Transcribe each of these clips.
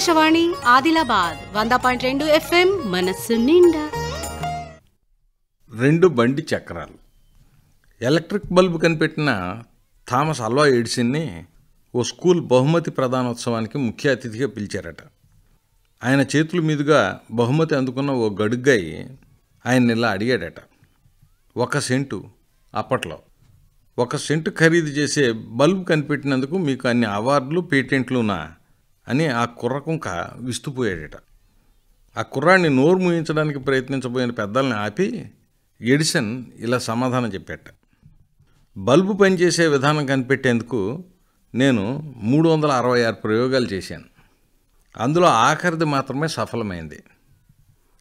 ఆకాశవాణి ఆదిలాబాద్ వంద పాయింట్ రెండు ఎఫ్ఎం మనస్సు నిండా రెండు బండి చక్రాలు ఎలక్ట్రిక్ బల్బు కనిపెట్టిన థామస్ అల్వా ఎడిసిన్ని ఓ స్కూల్ బహుమతి ప్రధానోత్సవానికి ముఖ్య అతిథిగా పిలిచారట ఆయన చేతుల మీదుగా బహుమతి అందుకున్న ఓ గడుగ్గాయి ఆయన ఇలా అడిగాడట ఒక సెంటు అప్పట్లో ఒక సెంటు ఖరీదు చేసే బల్బ్ కనిపెట్టినందుకు మీకు అన్ని అవార్డులు పేటెంట్లునా అని ఆ కుర్రకుంక విస్తుపోయాడట ఆ కుర్రాన్ని నోరు ముయించడానికి ప్రయత్నించబోయిన పెద్దల్ని ఆపి ఎడిసన్ ఇలా సమాధానం చెప్పాట బల్బు పనిచేసే విధానం కనిపెట్టేందుకు నేను మూడు వందల అరవై ఆరు ప్రయోగాలు చేశాను అందులో ఆఖరిది మాత్రమే సఫలమైంది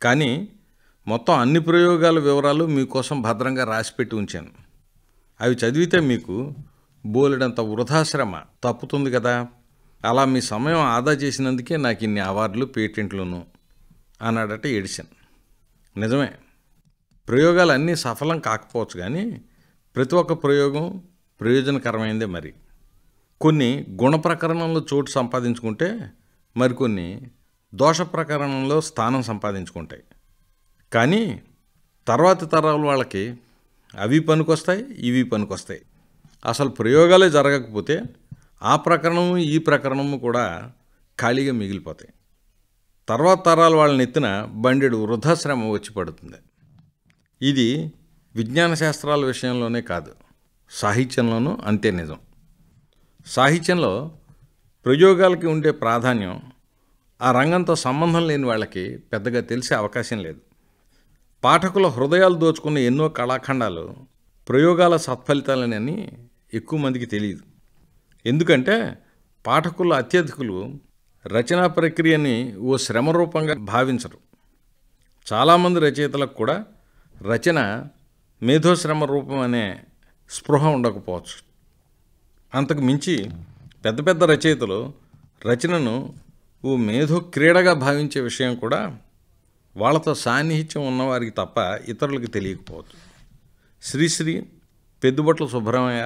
కానీ మొత్తం అన్ని ప్రయోగాల వివరాలు మీకోసం భద్రంగా రాసిపెట్టి ఉంచాను అవి చదివితే మీకు బోలెడంత వృధాశ్రమ తప్పుతుంది కదా అలా మీ సమయం ఆదా చేసినందుకే నాకు ఇన్ని అవార్డులు పేటెంట్లును అన్నాడట ఎడిషన్ నిజమే ప్రయోగాలు అన్నీ సఫలం కాకపోవచ్చు కానీ ప్రతి ఒక్క ప్రయోగం ప్రయోజనకరమైందే మరి కొన్ని గుణ ప్రకరణంలో చోటు సంపాదించుకుంటే మరికొన్ని దోష ప్రకరణంలో స్థానం సంపాదించుకుంటాయి కానీ తర్వాత తరాల వాళ్ళకి అవి పనికొస్తాయి ఇవి పనికొస్తాయి అసలు ప్రయోగాలే జరగకపోతే ఆ ప్రకరణము ఈ ప్రకరణము కూడా ఖాళీగా మిగిలిపోతాయి తర్వాత తరాల వాళ్ళని ఎత్తిన బండెడు వృధాశ్రమం వచ్చి పడుతుంది ఇది విజ్ఞాన శాస్త్రాల విషయంలోనే కాదు సాహిత్యంలోనూ అంతే నిజం సాహిత్యంలో ప్రయోగాలకి ఉండే ప్రాధాన్యం ఆ రంగంతో సంబంధం లేని వాళ్ళకి పెద్దగా తెలిసే అవకాశం లేదు పాఠకుల హృదయాలు దోచుకున్న ఎన్నో కళాఖండాలు ప్రయోగాల సత్ఫలితాలని ఎక్కువ మందికి తెలియదు ఎందుకంటే పాఠకుల అత్యధికులు రచనా ప్రక్రియని ఓ శ్రమ రూపంగా భావించరు చాలామంది రచయితలకు కూడా రచన మేధోశ్రమ రూపం అనే స్పృహ ఉండకపోవచ్చు అంతకు మించి పెద్ద పెద్ద రచయితలు రచనను ఓ మేధో క్రీడగా భావించే విషయం కూడా వాళ్ళతో సాన్నిహిత్యం ఉన్నవారికి తప్ప ఇతరులకు తెలియకపోవచ్చు శ్రీశ్రీ పెద్దుబట్ల సుబ్రహ్మయ్య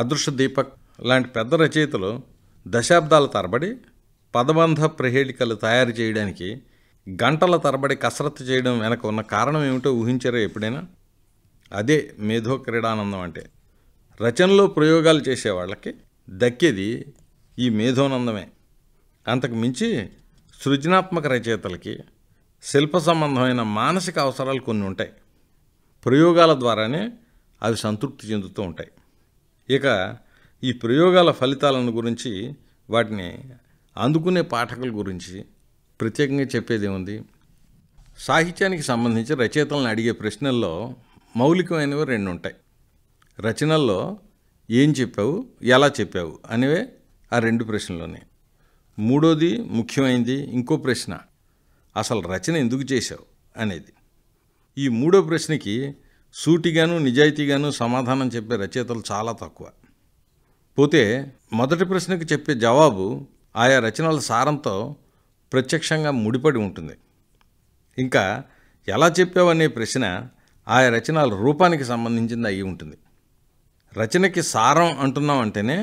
అదృశ్య దీపక్ లాంటి పెద్ద రచయితలు దశాబ్దాల తరబడి పదబంధ ప్రహేళికలు తయారు చేయడానికి గంటల తరబడి కసరత్తు చేయడం వెనక ఉన్న కారణం ఏమిటో ఊహించారో ఎప్పుడైనా అదే మేధో క్రీడానందం అంటే రచనలో ప్రయోగాలు చేసే వాళ్ళకి దక్కేది ఈ మేధోనందమే అంతకు మించి సృజనాత్మక రచయితలకి శిల్ప సంబంధమైన మానసిక అవసరాలు కొన్ని ఉంటాయి ప్రయోగాల ద్వారానే అవి సంతృప్తి చెందుతూ ఉంటాయి ఇక ఈ ప్రయోగాల ఫలితాలను గురించి వాటిని అందుకునే పాఠకుల గురించి ప్రత్యేకంగా చెప్పేది ఉంది సాహిత్యానికి సంబంధించి రచయితలను అడిగే ప్రశ్నల్లో మౌలికమైనవి రెండు ఉంటాయి రచనల్లో ఏం చెప్పావు ఎలా చెప్పావు అనేవే ఆ రెండు ప్రశ్నలోనే మూడోది ముఖ్యమైనది ఇంకో ప్రశ్న అసలు రచన ఎందుకు చేశావు అనేది ఈ మూడో ప్రశ్నకి సూటిగాను నిజాయితీగాను సమాధానం చెప్పే రచయితలు చాలా తక్కువ పోతే మొదటి ప్రశ్నకు చెప్పే జవాబు ఆయా రచనల సారంతో ప్రత్యక్షంగా ముడిపడి ఉంటుంది ఇంకా ఎలా చెప్పావనే ప్రశ్న ఆయా రచనల రూపానికి సంబంధించింది అయి ఉంటుంది రచనకి సారం అంటున్నాం అంటేనే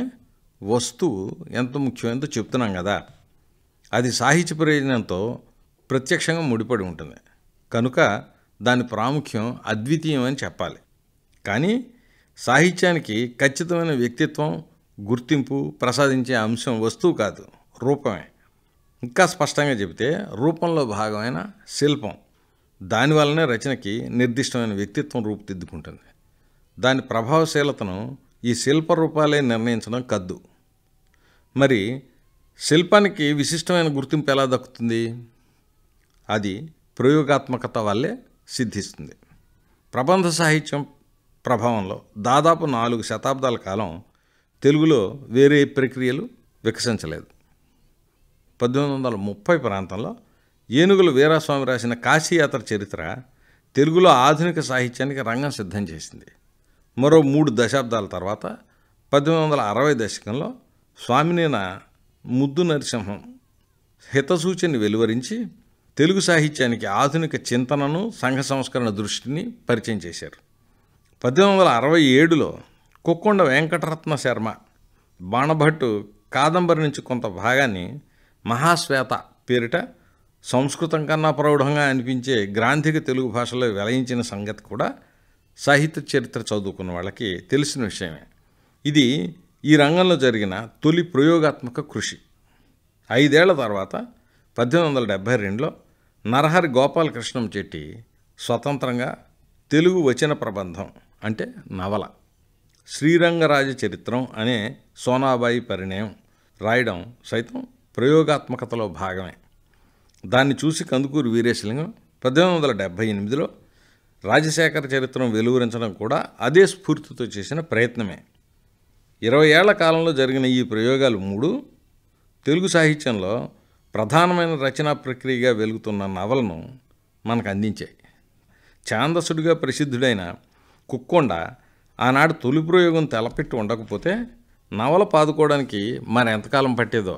వస్తువు ఎంత ముఖ్యమైనదో చెప్తున్నాం కదా అది సాహిత్య ప్రయోజనంతో ప్రత్యక్షంగా ముడిపడి ఉంటుంది కనుక దాని ప్రాముఖ్యం అద్వితీయమని చెప్పాలి కానీ సాహిత్యానికి ఖచ్చితమైన వ్యక్తిత్వం గుర్తింపు ప్రసాదించే అంశం వస్తువు కాదు రూపమే ఇంకా స్పష్టంగా చెబితే రూపంలో భాగమైన శిల్పం దానివల్లనే రచనకి నిర్దిష్టమైన వ్యక్తిత్వం రూపుదిద్దుకుంటుంది దాని ప్రభావశీలతను ఈ శిల్ప రూపాలే నిర్ణయించడం కద్దు మరి శిల్పానికి విశిష్టమైన గుర్తింపు ఎలా దక్కుతుంది అది ప్రయోగాత్మకత వల్లే సిద్ధిస్తుంది ప్రబంధ సాహిత్యం ప్రభావంలో దాదాపు నాలుగు శతాబ్దాల కాలం తెలుగులో వేరే ప్రక్రియలు వికసించలేదు పద్దెనిమిది వందల ముప్పై ప్రాంతంలో ఏనుగుల వీరాస్వామి రాసిన కాశీయాత్ర చరిత్ర తెలుగులో ఆధునిక సాహిత్యానికి రంగం సిద్ధం చేసింది మరో మూడు దశాబ్దాల తర్వాత పద్దెనిమిది వందల అరవై దశకంలో స్వామినేన ముద్దు నరసింహం హితసూచిని వెలువరించి తెలుగు సాహిత్యానికి ఆధునిక చింతనను సంఘ సంస్కరణ దృష్టిని పరిచయం చేశారు పద్దెనిమిది వందల అరవై ఏడులో కుక్కొండ వెంకటరత్న శర్మ బాణభట్టు కాదంబరి నుంచి కొంత భాగాన్ని మహాశ్వేత పేరిట సంస్కృతం కన్నా ప్రౌఢంగా అనిపించే గ్రాంధిక తెలుగు భాషలో వెలయించిన సంగతి కూడా సాహిత్య చరిత్ర చదువుకున్న వాళ్ళకి తెలిసిన విషయమే ఇది ఈ రంగంలో జరిగిన తొలి ప్రయోగాత్మక కృషి ఐదేళ్ల తర్వాత పద్దెనిమిది వందల డెబ్భై రెండులో నరహరి గోపాలకృష్ణం చెట్టి స్వతంత్రంగా తెలుగు వచన ప్రబంధం అంటే నవల శ్రీరంగరాజ చరిత్రం అనే సోనాబాయి పరిణయం రాయడం సైతం ప్రయోగాత్మకతలో భాగమే దాన్ని చూసి కందుకూరు వీరేశలింగం పద్దెనిమిది వందల డెబ్భై ఎనిమిదిలో రాజశేఖర చరిత్రం వెలువరించడం కూడా అదే స్ఫూర్తితో చేసిన ప్రయత్నమే ఇరవై ఏళ్ల కాలంలో జరిగిన ఈ ప్రయోగాలు మూడు తెలుగు సాహిత్యంలో ప్రధానమైన రచనా ప్రక్రియగా వెలుగుతున్న నవలను మనకు అందించాయి ఛాందసుడిగా ప్రసిద్ధుడైన కుక్కొండ ఆనాడు తొలి ప్రయోగం తలపెట్టి ఉండకపోతే నవల పాదుకోవడానికి మరి ఎంతకాలం పట్టేదో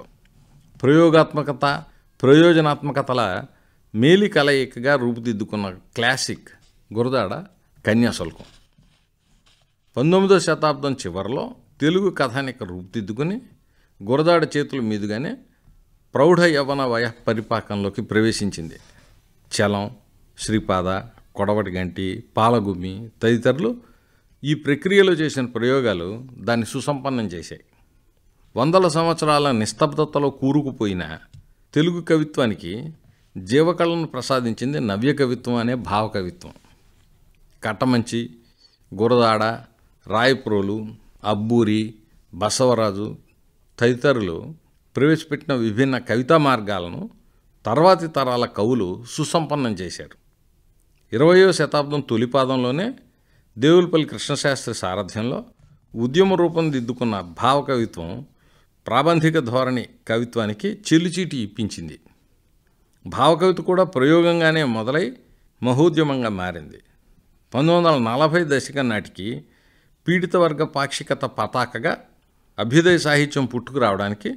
ప్రయోగాత్మకత ప్రయోజనాత్మకతల మేలి కలయికగా రూపుదిద్దుకున్న క్లాసిక్ గురదాడ కన్యాశుల్కం పంతొమ్మిదో శతాబ్దం చివరిలో తెలుగు కథానిక రూపుదిద్దుకుని గురదాడ చేతుల మీదుగానే ప్రౌఢ యవన వయ పరిపాకంలోకి ప్రవేశించింది చలం శ్రీపాద కొడవటి గంటి పాలగుమి తదితరులు ఈ ప్రక్రియలో చేసిన ప్రయోగాలు దాన్ని సుసంపన్నం చేశాయి వందల సంవత్సరాల నిస్తబ్దతలో కూరుకుపోయిన తెలుగు కవిత్వానికి జీవకళను ప్రసాదించింది నవ్య కవిత్వం అనే భావకవిత్వం కట్టమంచి గురదాడ రాయప్రోలు అబ్బూరి బసవరాజు తదితరులు ప్రవేశపెట్టిన విభిన్న కవితా మార్గాలను తర్వాతి తరాల కవులు సుసంపన్నం చేశారు ఇరవయో శతాబ్దం తొలిపాదంలోనే దేవులపల్లి కృష్ణశాస్త్రి సారథ్యంలో ఉద్యమ రూపం దిద్దుకున్న భావ కవిత్వం ప్రాబంధిక ధోరణి కవిత్వానికి చెల్లుచీటి ఇప్పించింది భావకవిత కూడా ప్రయోగంగానే మొదలై మహోద్యమంగా మారింది పంతొమ్మిది వందల నలభై దశకం నాటికి పీడిత వర్గ పాక్షికత పతాకగా అభ్యుదయ సాహిత్యం పుట్టుకురావడానికి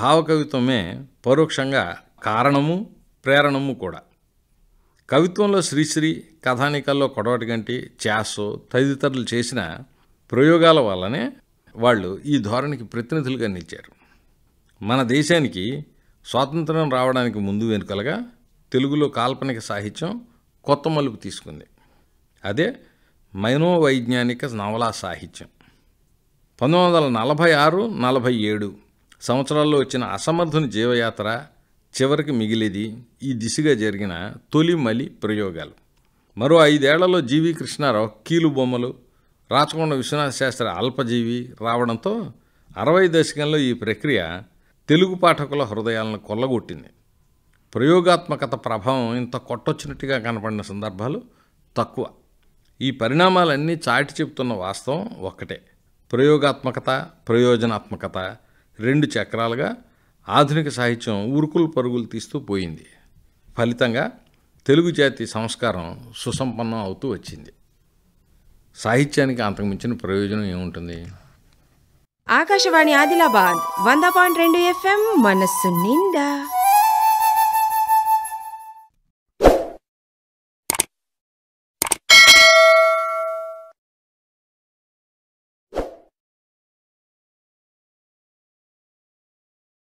భావకవిత్వమే పరోక్షంగా కారణము ప్రేరణము కూడా కవిత్వంలో శ్రీశ్రీ కథానికల్లో గంటి చాస్ తదితరులు చేసిన ప్రయోగాల వల్లనే వాళ్ళు ఈ ధోరణికి ప్రతినిధులుగా నిలిచారు మన దేశానికి స్వాతంత్రం రావడానికి ముందు వెనుకలుగా తెలుగులో కాల్పనిక సాహిత్యం కొత్త మలుపు తీసుకుంది అదే మైనోవైజ్ఞానిక నవలా సాహిత్యం పంతొమ్మిది వందల నలభై ఆరు నలభై ఏడు సంవత్సరాల్లో వచ్చిన అసమర్థుని జీవయాత్ర చివరికి మిగిలేది ఈ దిశగా జరిగిన తొలి మలి ప్రయోగాలు మరో ఐదేళ్లలో జీవి కృష్ణారావు కీలు బొమ్మలు రాచకొండ విశ్వనాథ శాస్త్రి అల్పజీవి రావడంతో అరవై దశకంలో ఈ ప్రక్రియ తెలుగు పాఠకుల హృదయాలను కొల్లగొట్టింది ప్రయోగాత్మకత ప్రభావం ఇంత కొట్టొచ్చినట్టుగా కనపడిన సందర్భాలు తక్కువ ఈ పరిణామాలన్నీ చాటి చెబుతున్న వాస్తవం ఒక్కటే ప్రయోగాత్మకత ప్రయోజనాత్మకత రెండు చక్రాలుగా ఆధునిక సాహిత్యం ఉరుకులు పరుగులు తీస్తూ పోయింది ఫలితంగా తెలుగు జాతి సంస్కారం సుసంపన్నం అవుతూ వచ్చింది సాహిత్యానికి అంతకుమించిన ప్రయోజనం ఏముంటుంది ఆకాశవాణి ఆదిలాబాద్ వంద పాయింట్ రెండు ఎఫ్ఎం మనస్సు నిండా